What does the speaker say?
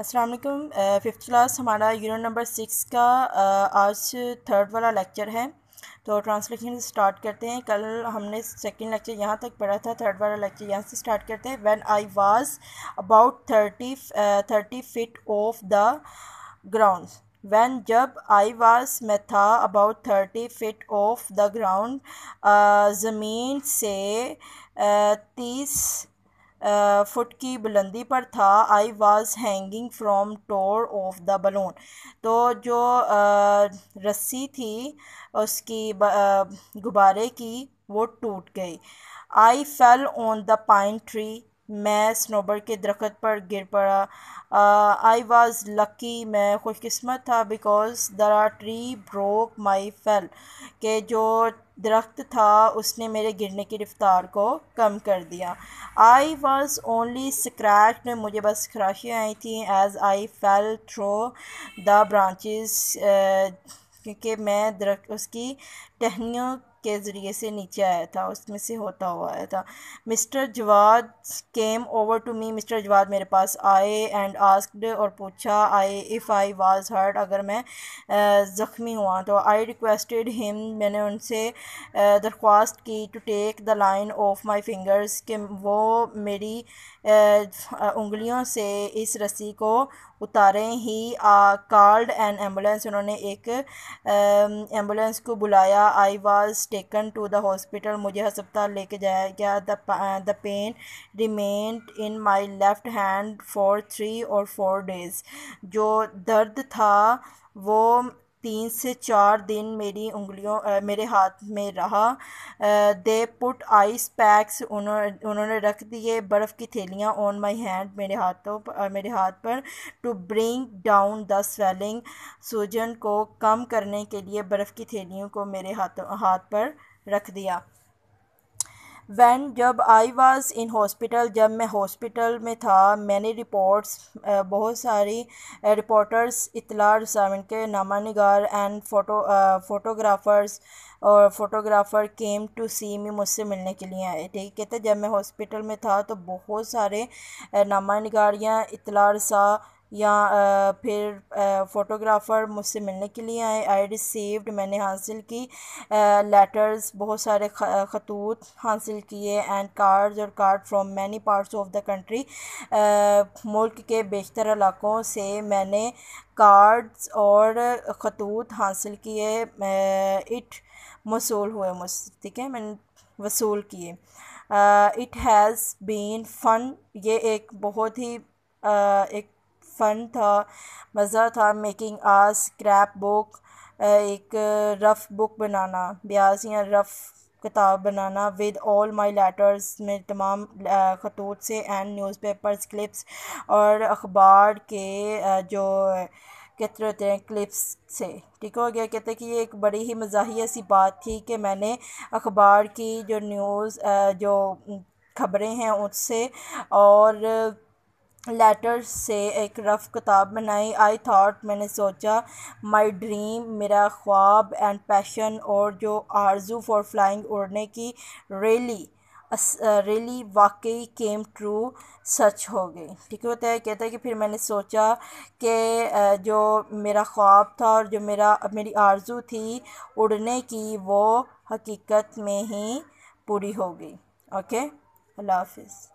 अस्सलाम वालेकुम fifth class हमारा यूनिट नंबर सिक्स का uh, आज थर्ड वाला लेक्चर है तो ट्रांसलेशन स्टार्ट करते हैं कल हमने सेकंड लेक्चर यहाँ तक पढ़ा था थर्ड वाला लेक्चर यहाँ से स्टार्ट करते हैं when I was about thirty thirty feet off the ground when जब आई वाज मैं था about thirty feet off the ground ज़मीन से uh, तीस फुट की बुलंदी पर था आई वॉज़ हैंगिंग फ्राम टोर ऑफ द बलून तो जो रस्सी थी उसकी गुब्बारे की वो टूट गई I fell on the pine tree मैं स्नोबर के दरख्त पर गिर पड़ा आई वॉज़ लकी मैं खुशकस्मत था because there are tree broke my fall के जो दरख्त था उसने मेरे गिरने की रफ़्तार को कम कर दिया आई वॉज ओनली स्क्रैच में मुझे बस खराशियाँ आई थी as I fell through the branches क्योंकि मैं दर उसकी टहनियों के ज़रिए से नीचे आया था उसमें से होता हुआ आया था mister Jawad came over to me mister Jawad मेरे पास आए एंड आस्कड और पूछा I if I was hurt अगर मैं ज़ख्मी हुआ तो आई रिक्वेस्टेड हिम मैंने उनसे दरख्वास्त की to take the line off my fingers कि वो मेरी उंगलियों से इस रस्सी को उतारें ही कार्ड एंड एम्बुलेंस उन्होंने एक एम्बुलेंस को बुलाया I was taken to the hospital मुझे अस्पताल लेके जाया गया the the pain remained in my left hand for three or four days जो दर्द था वो तीन से चार दिन मेरी उंगलियों आ, मेरे हाथ में रहा दे पुट आइस पैक्स उन्होंने उन्होंने रख दिए बर्फ़ की थैलियाँ ऑन माय हैंड मेरे हाथों पर मेरे हाथ पर to bring down the swelling सूजन को कम करने के लिए बर्फ़ की थैलियों को मेरे हाथों हाथ पर रख दिया वैन जब आई वाज इन हॉस्पिटल जब मैं हॉस्पिटल में था मैंने रिपोर्ट्स बहुत सारी रिपोर्टर्स इतला रसावन के नामा नगार एंड फोटो फोटोग्राफर्स और photographer came to see me मुझसे मिलने के लिए आए ठीक कहते जब मैं हॉस्पिटल में था तो बहुत सारे नामा नगारियाँ इतला रसा या फिर फ़ोटोग्राफ़र मुझसे मिलने के लिए आए आई रिसीव्ड मैंने हासिल की लेटर्स बहुत सारे खतूत हासिल किए एंड कार्ड्स और card from many parts of the country मुल्क के बेशतर इलाक़ों से मैंने कार्ड्स और खतूत हासिल किए इट मसूल हुए मुझ ठीक है मैंने वसूल किए इट हैज़ बीन फ़न ये एक बहुत ही आ, एक फ़न था मज़ा था मेकिंग आ स्क्रैप बुक एक रफ़ बुक बनाना ब्याज या रफ़ किताब बनाना विद ऑल माई लेटर्स में तमाम खतूत से एंड न्यूज़पेपर्स क्लिप्स और अखबार के जो कहते होते हैं क्लिप्स से ठीक हो गया कहते हैं कि ये एक बड़ी ही मजाही सी बात थी कि मैंने अखबार की जो न्यूज़ जो खबरें हैं उससे और लेटर से एक रफ़ किताब बनाई आई थॉट मैंने सोचा माई ड्रीम मेरा ख्वाब एंड पैशन और जो आरजू फॉर फ्लाइंग उड़ने की रेली रेली वाकई केम ट्रू सच हो गई ठीक होता है कहता है कि फिर मैंने सोचा कि जो मेरा ख्वाब था और जो मेरा मेरी आरजू थी उड़ने की वो हकीकत में ही पूरी हो गई ओके अल्लाह हाफिज़